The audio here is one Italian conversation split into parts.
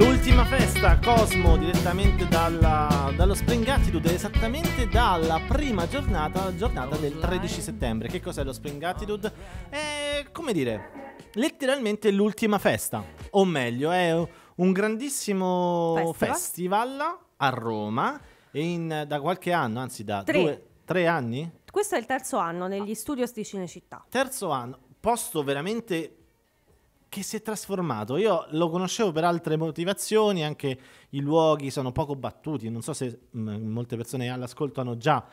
L'ultima festa Cosmo direttamente dalla, dallo Spring Attitude, esattamente dalla prima giornata, giornata del 13 settembre. Che cos'è lo Spring Attitude? È come dire, letteralmente l'ultima festa, o meglio, è un grandissimo festival, festival a Roma e in, da qualche anno, anzi da tre. Due, tre anni. Questo è il terzo anno negli ah. studios di Cinecittà. Terzo anno, posto veramente che si è trasformato. Io lo conoscevo per altre motivazioni, anche i luoghi sono poco battuti, non so se mh, mm, molte persone all'ascolto hanno già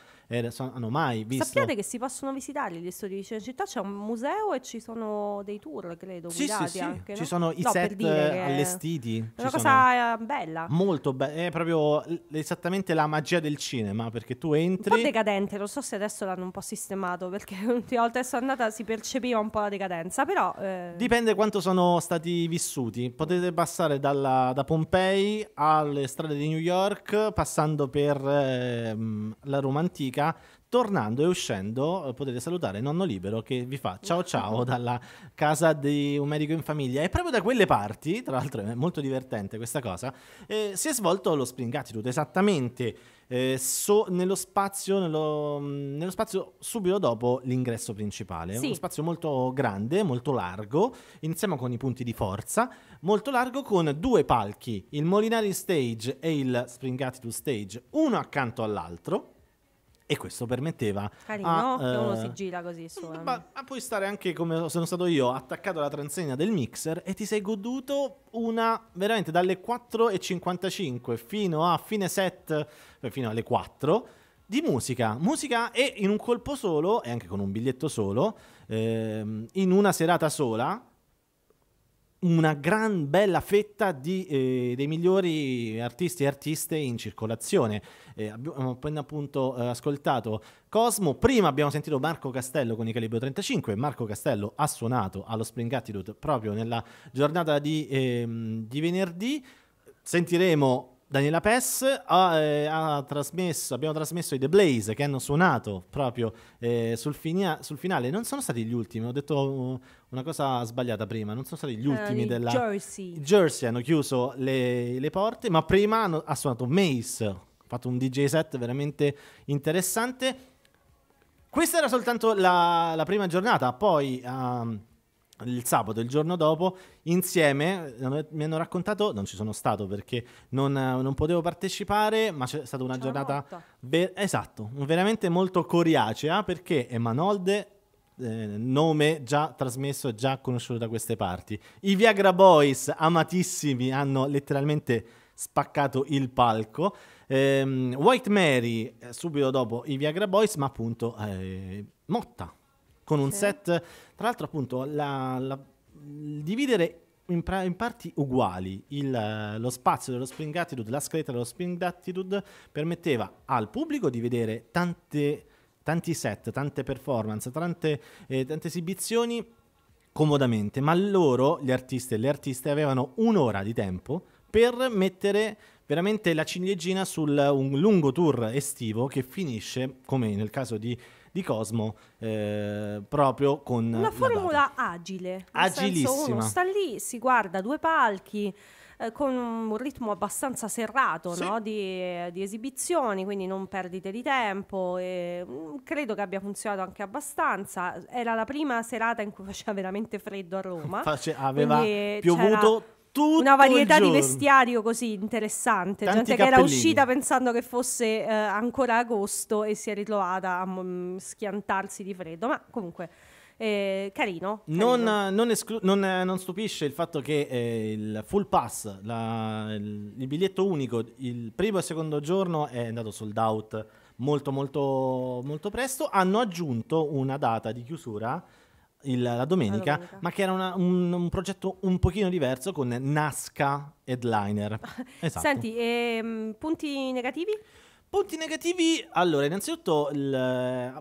hanno mai visto. Sappiate che si possono visitare gli studi di Cinecittà, c'è un museo e ci sono dei tour, credo, sì, sì, sì. Anche, Ci no? sono i no, set allestiti. È una cosa eh, bella. Molto bella, è proprio esattamente la magia del cinema, perché tu entri... Un po' decadente, non so se adesso l'hanno un po' sistemato, perché l'ultima volta che sono andata si percepiva un po' la decadenza, però... Eh... Dipende quanto sono stati vissuti. Potete passare dalla, da Pompei alle strade di New York, passando per eh, la Roma antica, domenica tornando e uscendo eh, potete salutare nonno libero che vi fa ciao ciao dalla casa di un medico in famiglia e proprio da quelle parti tra l'altro è molto divertente questa cosa eh, si è svolto lo Spring Attitude esattamente eh, so, nello, spazio, nello, mm, nello, spazio, subito dopo l'ingresso principale sì. uno spazio molto grande molto largo iniziamo con i punti di forza molto largo con due palchi il Molinari Stage e il Spring Attitude Stage uno accanto all'altro e questo permetteva Carino, a, che uno si eh, gira così Ma, eh. ma puoi stare anche come sono stato io, attaccato alla transegna del mixer e ti sei goduto una veramente dalle 4.55 fino a fine set, eh, fino alle 4 di musica, musica e in un colpo solo e anche con un biglietto solo, ehm, in una serata sola una gran bella fetta di, eh, dei migliori artisti e artiste in circolazione. Eh, abbiamo appena appunto eh, ascoltato Cosmo, prima abbiamo sentito Marco Castello con i Calibro 35, Marco Castello ha suonato allo Spring Attitude proprio nella giornata di, ehm, di venerdì, sentiremo Daniela Pess ha, eh, ha trasmesso, abbiamo trasmesso i The Blaze che hanno suonato proprio eh, sul, finia, sul, finale. Non sono stati gli ultimi, ho detto uh, una cosa sbagliata prima. Non sono stati gli eh, ultimi uh, della Jersey. Jersey hanno chiuso le, le porte, ma prima hanno, ha suonato Mace. Ha fatto un DJ set veramente interessante. Questa era soltanto la, la prima giornata, poi. Um, il sabato, il giorno dopo, insieme eh, mi hanno raccontato, non ci sono stato perché non, eh, non potevo partecipare, ma c'è stata una c'è giornata ver- esatto, veramente molto coriacea perché Emanolde eh, nome già trasmesso, già conosciuto da queste parti. I Viagra Boys, amatissimi, hanno letteralmente spaccato il palco. Eh, White Mary, eh, subito dopo i Viagra Boys, ma appunto eh, Motta, con un sì. set. Tra l'altro, appunto, la, la, dividere in, pra- in, parti uguali il, eh, lo spazio dello Spring Attitude, la scaletta dello Spring Attitude permetteva al pubblico di vedere tante, tanti set, tante performance, tante, eh, tante esibizioni comodamente, ma loro, gli artisti e le artiste, avevano un'ora di tempo per mettere veramente la ciliegina su un lungo tour estivo che finisce, come nel caso di di Cosmo eh, proprio con una formula agile, agilissima. Senso uno sta lì, si guarda due palchi eh, con un ritmo abbastanza serrato sì. no? di, di, esibizioni, quindi non perdite di tempo. E, mm, credo che abbia funzionato anche abbastanza. Era la prima serata in cui faceva veramente freddo a Roma. Face- aveva piovuto tutto una varietà di vestiario così interessante. Tanti gente che era uscita pensando che fosse eh, ancora agosto e si è ritrovata a m- mm, schiantarsi di freddo. Ma comunque. Eh, carino, carino. Non, non, esclu- non, eh, non, stupisce il fatto che eh, il full pass, la, il, il, biglietto unico, il primo e secondo giorno è andato sold out molto molto molto presto. Hanno aggiunto una data di chiusura il, la, domenica, la, domenica, ma che era una, un, un, progetto un pochino diverso con Nasca Headliner. Esatto. Senti, ehm, punti negativi? Punti negativi, allora, innanzitutto il,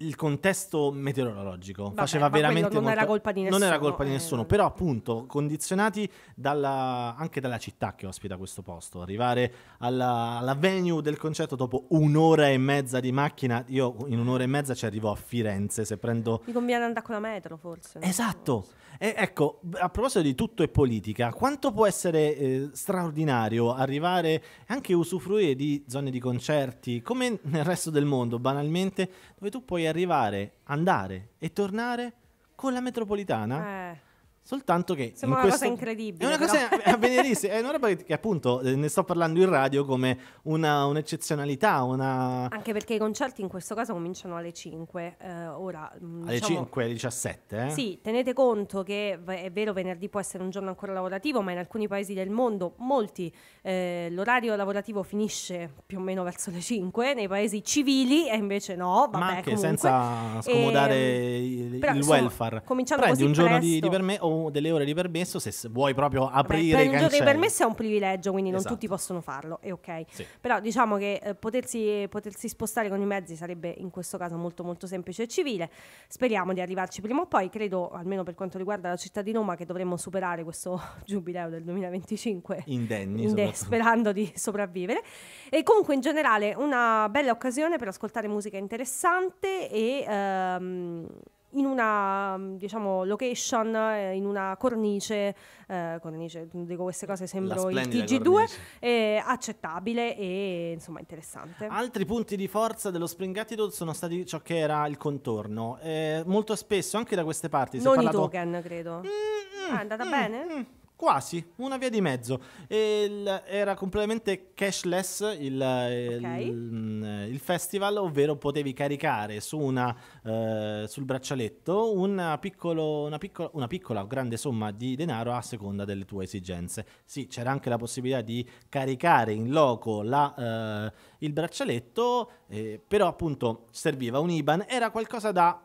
il contesto meteorologico Vabbè, faceva veramente non molto... era colpa di nessuno non era colpa di eh. nessuno eh... però appunto condizionati dalla... anche dalla città che ospita questo posto arrivare alla... alla... venue del concerto dopo un'ora e mezza di macchina io in un'ora e mezza ci arrivo a Firenze se prendo mi conviene andare con la metro forse esatto e, ecco a proposito di tutto e politica quanto può essere eh, straordinario arrivare anche usufruire di zone di concerti come nel resto del mondo banalmente dove tu puoi arrivare, andare e tornare con la metropolitana? Eh. Soltanto che Sembra una questo... cosa incredibile. È una cosa però. Eh, avvenirissima. È una roba che, appunto eh, ne sto parlando in radio come una, un'eccezionalità. Una... Anche perché i concerti in questo caso cominciano alle 5. Eh, ora, mm, alle diciamo, 5, alle 17. Eh? Sì, tenete conto che è vero, venerdì può essere un giorno ancora lavorativo, ma in alcuni paesi del mondo, molti, eh, l'orario lavorativo finisce più o meno verso le 5. Nei paesi civili e invece no. Vabbè, ma anche comunque. senza scomodare e... Ehm, il, però, il insomma, welfare. Cominciamo Prendi così un presto. di, di per delle ore di permesso se vuoi proprio aprire Beh, i cancelli. Il permesso è un privilegio, quindi esatto. non tutti possono farlo, è ok. Sì. Però diciamo che eh, potersi, potersi, spostare con i mezzi sarebbe in questo caso molto molto semplice e civile. Speriamo di arrivarci prima o poi, credo, almeno per quanto riguarda la città di Roma, che dovremmo superare questo giubileo del 2025. Indenni. Inde- sperando di sopravvivere. E comunque in generale una bella occasione per ascoltare musica interessante e... Ehm, in una mm, diciamo, location, eh, in una cornice, eh, cornice, dico queste cose sembro il TG2, eh, accettabile e insomma interessante. Altri punti di forza dello Spring Attitude sono stati ciò che era il contorno. Eh, molto spesso anche da queste parti si non è parlato... i token, credo. Mm, mm, ah, è andata mm, bene? Mm. Quasi, una via di mezzo. Il, era completamente cashless il, okay. il, mm, il, festival, ovvero potevi caricare su una, eh, sul braccialetto una, piccolo, una, piccola, una piccola o grande somma di denaro a seconda delle tue esigenze. Sì, c'era anche la possibilità di caricare in loco la, eh, il braccialetto, eh, però appunto serviva un IBAN, era qualcosa da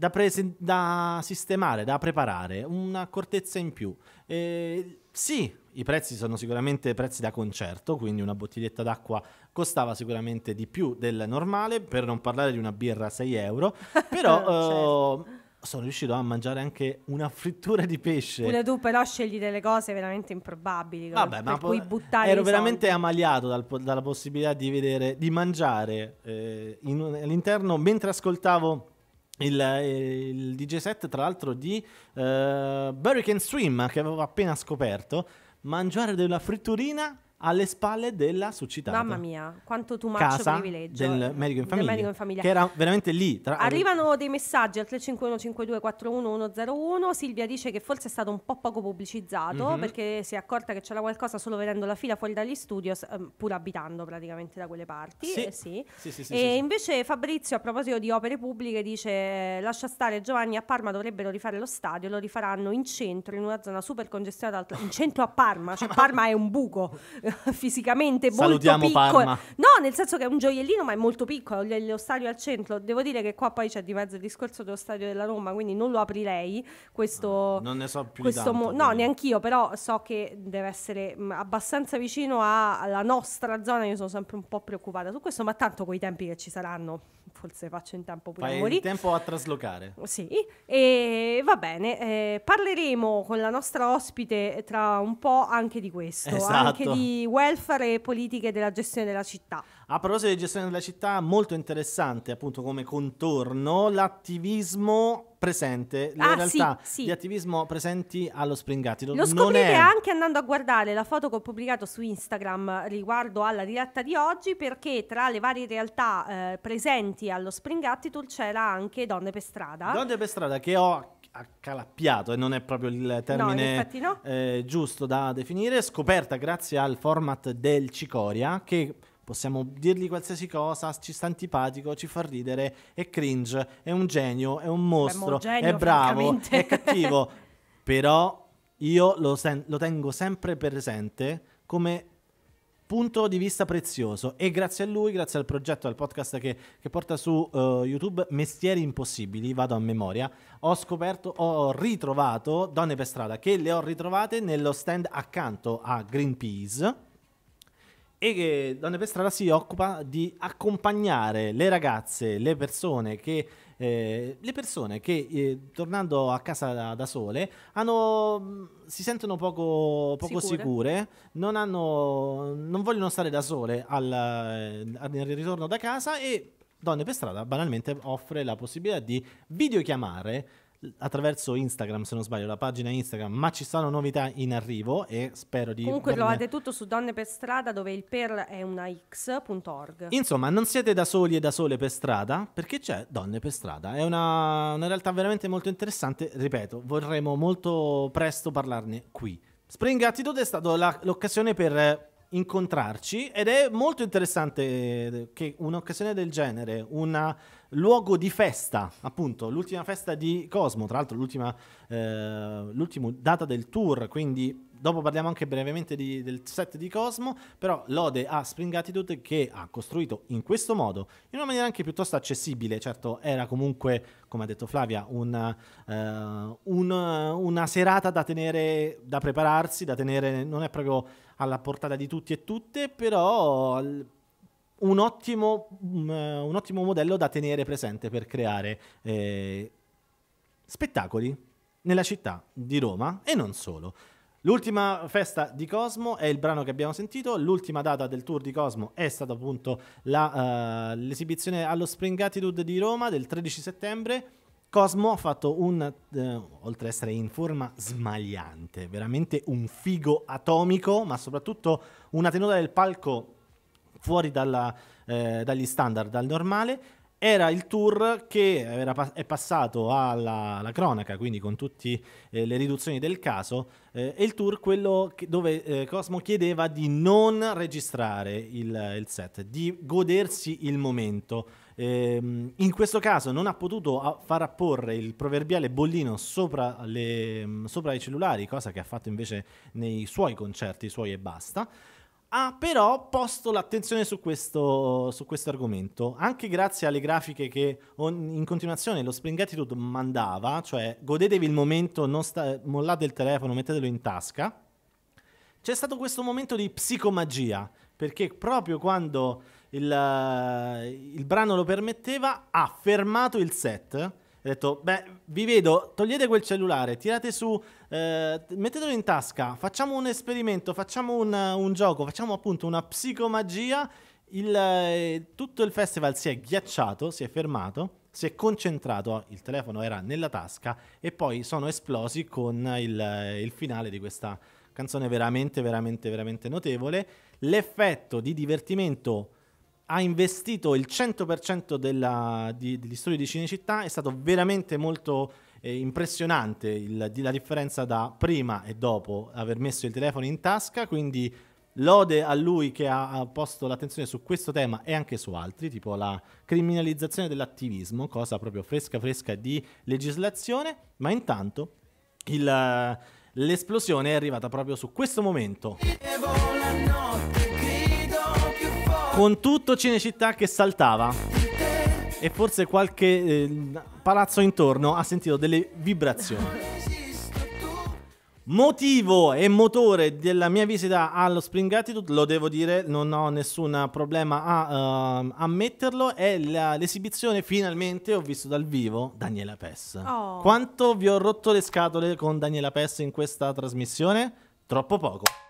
da, prese- da sistemare, da preparare, un'accortezza in più. Eh, sì, i prezzi sono sicuramente prezzi da concerto, quindi una bottiglietta d'acqua costava sicuramente di più del normale, per non parlare di una birra a 6 euro, però... certo. eh, sono riuscito a mangiare anche una frittura di pesce. Pure tu però scegli delle cose veramente improbabili. Vabbè, ma poi po- ero veramente amaliato dal, dalla possibilità di vedere, di mangiare eh, in, all'interno mentre ascoltavo il, eh, il DJ set tra l'altro di uh, eh, Burricane Stream che avevo appena scoperto mangiare della fritturina alle spalle della succitata. Mamma mia, quanto tu mangio privilegio. del medico in famiglia. Medico in famiglia. Che era veramente lì. Tra... Arrivano dei messaggi al 351-5241-101. Silvia dice che forse è stato un po' poco pubblicizzato mm-hmm. perché si è accorta che c'era qualcosa solo vedendo la fila fuori dagli studios, ehm, pur abitando praticamente da quelle parti. Sì. Eh, sì. Sì, sì, sì e invece Fabrizio, a proposito di opere pubbliche, dice eh, lascia stare Giovanni a Parma dovrebbero rifare lo stadio, lo rifaranno in centro, in una zona super congestionata. In centro a Parma, cioè Parma è un buco. fisicamente Salutiamo molto piccolo. Parma. No, nel senso che è un gioiellino, ma è molto piccolo. lo stadio al centro. Devo dire che qua poi c'è di mezzo il discorso dello stadio della Roma, quindi non lo aprirei. Questo, ah, non ne so più. Questo tanto, mo- no, neanch'io, però so che deve essere mm, abbastanza vicino a- alla nostra zona. Io sono sempre un po' preoccupata su questo, ma tanto con tempi che ci saranno forse faccio in tempo pure Fai a morire. tempo a traslocare. Sì, e va bene, eh, parleremo con la nostra ospite tra un po' anche di questo, esatto. anche di welfare e politiche della gestione della città. A proposito di gestione della città, molto interessante appunto come contorno l'attivismo presente, le ah, realtà sì, sì. di attivismo presenti allo Springatido. Lo scoprite è... anche andando a guardare la foto che ho pubblicato su Instagram riguardo alla diretta di oggi, perché tra le varie realtà eh, presenti allo Springatido c'era anche Donne per Strada. Donne per Strada che ho accalappiato e non è proprio il termine no, no. Eh, giusto da definire, scoperta grazie al format del Cicoria che possiamo dirgli qualsiasi cosa, ci sta antipatico, ci fa ridere, è cringe, è un genio, è un mostro, Beh, genio, è bravo, è cattivo, però io lo, sen- lo tengo sempre presente come punto di vista prezioso e grazie a lui, grazie al progetto, al podcast che, che porta su uh, YouTube Mestieri Impossibili, vado a memoria, ho scoperto, ho ritrovato Donne per strada, che le ho ritrovate nello stand accanto a Greenpeace e che Donne per strada si occupa di accompagnare le ragazze, le persone che, eh, le persone che eh, tornando a casa da, da sole hanno, mm, si sentono poco, poco sicure, sicure non, hanno, non, vogliono stare da sole al, al eh, ritorno da casa e Donne per strada banalmente offre la possibilità di videochiamare attraverso Instagram, se non sbaglio, la pagina Instagram, ma ci sono novità in arrivo e spero di... Comunque trovate tutto su Donne per Strada dove il per è una x.org. Insomma, non siete da soli e da sole per strada perché c'è Donne per Strada, è una, una realtà veramente molto interessante, ripeto, vorremmo molto presto parlarne qui. Spring Attitude è stata l'occasione per eh, incontrarci ed è molto interessante eh, che un'occasione del genere, un luogo di festa, appunto, l'ultima festa di Cosmo, tra l'altro l'ultima, eh, l'ultima data del tour, quindi dopo parliamo anche brevemente di, del set di Cosmo, però lode a Spring Attitude che ha costruito in questo modo, in una maniera anche piuttosto accessibile, certo era comunque, come ha detto Flavia, una, eh, un, una serata da tenere, da prepararsi, da tenere, non è proprio alla portata di tutti e tutte, però un ottimo, mm, un ottimo modello da tenere presente per creare eh, spettacoli nella città di Roma e non solo. L'ultima festa di Cosmo è il brano che abbiamo sentito, l'ultima data del tour di Cosmo è stata appunto la, uh, l'esibizione allo Spring Attitude di Roma del 13 settembre Cosmo ha fatto un, eh, oltre ad essere in forma smagliante, veramente un figo atomico, ma soprattutto una tenuta del palco fuori dalla, eh, dagli standard, dal normale. Era il tour che era, è passato alla, alla, cronaca, quindi con tutte eh, le riduzioni del caso, eh, e il tour quello che, dove eh, Cosmo chiedeva di non registrare il, il set, di godersi il momento Ehm, in questo caso non ha potuto ah, far apporre il proverbiale bollino sopra, le, mm, sopra i cellulari, cosa che ha fatto invece nei suoi concerti, suoi e basta ha però posto l'attenzione su questo, su questo, argomento, anche grazie alle grafiche che on, in continuazione lo Spring Attitude mandava, cioè godetevi il momento, sta, mollate il telefono, mettetelo in tasca, c'è stato questo momento di psicomagia, perché proprio quando il, eh, il brano lo permetteva, ha fermato il set. Ha detto, beh, vi vedo, togliete quel cellulare, tirate su, eh, mettetelo in tasca, facciamo un esperimento, facciamo un, un gioco, facciamo appunto una psicomagia. Il, eh, tutto il festival si è ghiacciato, si è fermato, si è concentrato, il telefono era nella tasca e poi sono esplosi con il, eh, il finale di questa canzone veramente, veramente, veramente notevole. L'effetto di divertimento ha investito il 100% della, di, degli studi di Cinecittà, è stato veramente molto eh, impressionante il, di la differenza da prima e dopo aver messo il telefono in tasca, quindi lode a lui che ha posto l'attenzione su questo tema e anche su altri, tipo la criminalizzazione dell'attivismo, cosa proprio fresca fresca di legislazione, ma intanto il, l'esplosione è arrivata proprio su questo momento. E volano. Con tutto Cinecittà che saltava. E forse qualche eh, palazzo intorno ha sentito delle vibrazioni. Motivo e motore della mia visita allo Spring Attitude, lo devo dire, non ho nessun problema a uh, ammetterlo, è la, l'esibizione finalmente ho visto dal vivo Daniela Pess. Oh. Quanto vi ho rotto le scatole con Daniela Pess in questa trasmissione? Troppo poco.